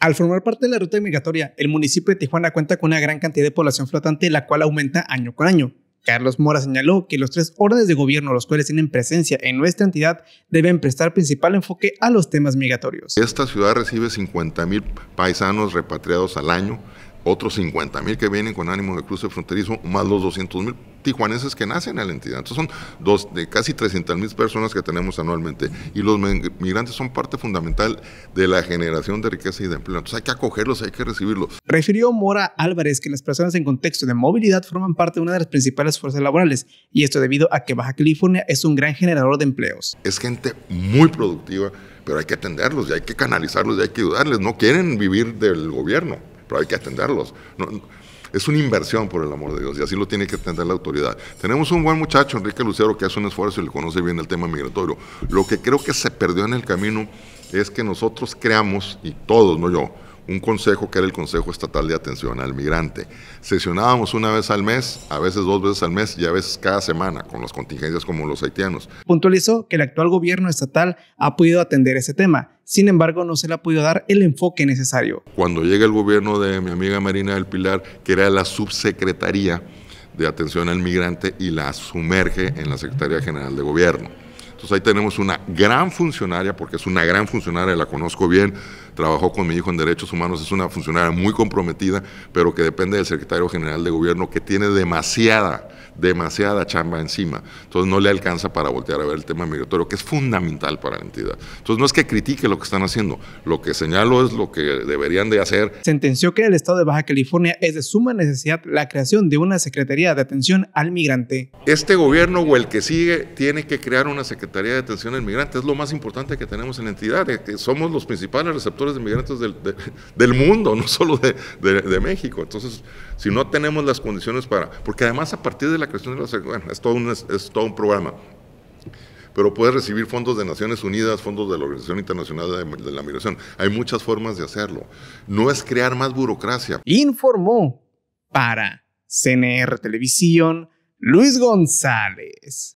Al formar parte de la ruta migratoria, el municipio de Tijuana cuenta con una gran cantidad de población flotante, la cual aumenta año con año. Carlos Mora señaló que los tres órdenes de gobierno, los cuales tienen presencia en nuestra entidad, deben prestar principal enfoque a los temas migratorios. Esta ciudad recibe 50 mil paisanos repatriados al año, otros 50 mil que vienen con ánimo de cruce fronterizo, más los 200 mil tijuaneses que nacen en la entidad. Entonces son dos, de casi 300 mil personas que tenemos anualmente. Y los migrantes son parte fundamental de la generación de riqueza y de empleo. Entonces hay que acogerlos, hay que recibirlos. Refirió Mora Álvarez que las personas en contexto de movilidad forman parte de una de las principales fuerzas laborales. Y esto debido a que Baja California es un gran generador de empleos. Es gente muy productiva, pero hay que atenderlos y hay que canalizarlos y hay que ayudarles. No quieren vivir del gobierno pero hay que atenderlos. es una inversión, por el amor de Dios, y así lo tiene que atender la autoridad. Tenemos un buen muchacho, Enrique Lucero, que hace un esfuerzo y le conoce bien el tema migratorio. Lo que creo que se perdió en el camino es que nosotros creamos, y todos, no yo, un consejo que era el Consejo Estatal de Atención al Migrante. Sesionábamos una vez al mes, a veces dos veces al mes y a veces cada semana, con las contingencias como los haitianos. Puntualizó que el actual gobierno estatal ha podido atender ese tema sin embargo no se le ha podido dar el enfoque necesario. Cuando llega el gobierno de mi amiga Marina del Pilar, que era la subsecretaría de atención al migrante y la sumerge en la Secretaría General de Gobierno. Entonces ahí tenemos una gran funcionaria, porque es una gran funcionaria, la conozco bien, trabajó con mi hijo en derechos humanos, es una funcionaria muy comprometida, pero que depende del secretario general de gobierno, que tiene demasiada, demasiada chamba encima. Entonces no le alcanza para voltear a ver el tema migratorio, que es fundamental para la entidad. Entonces no es que critique lo que están haciendo, lo que señalo es lo que deberían de hacer. Sentenció que en el Estado de Baja California es de suma necesidad la creación de una Secretaría de Atención al Migrante. Este gobierno o el que sigue tiene que crear una Secretaría de Atención al Migrante, es lo más importante que tenemos en la entidad, eh, eh, somos los principales receptores de migrantes del, mundo, no solo de, México. Entonces, si no tenemos las condiciones para, porque además a partir de la creación de la bueno, es todo es todo un programa, pero puedes recibir fondos de Naciones Unidas, fondos de la Organización Internacional de la Migración. Hay muchas formas de hacerlo. No es crear más burocracia. Informó para CNR Televisión Luis González.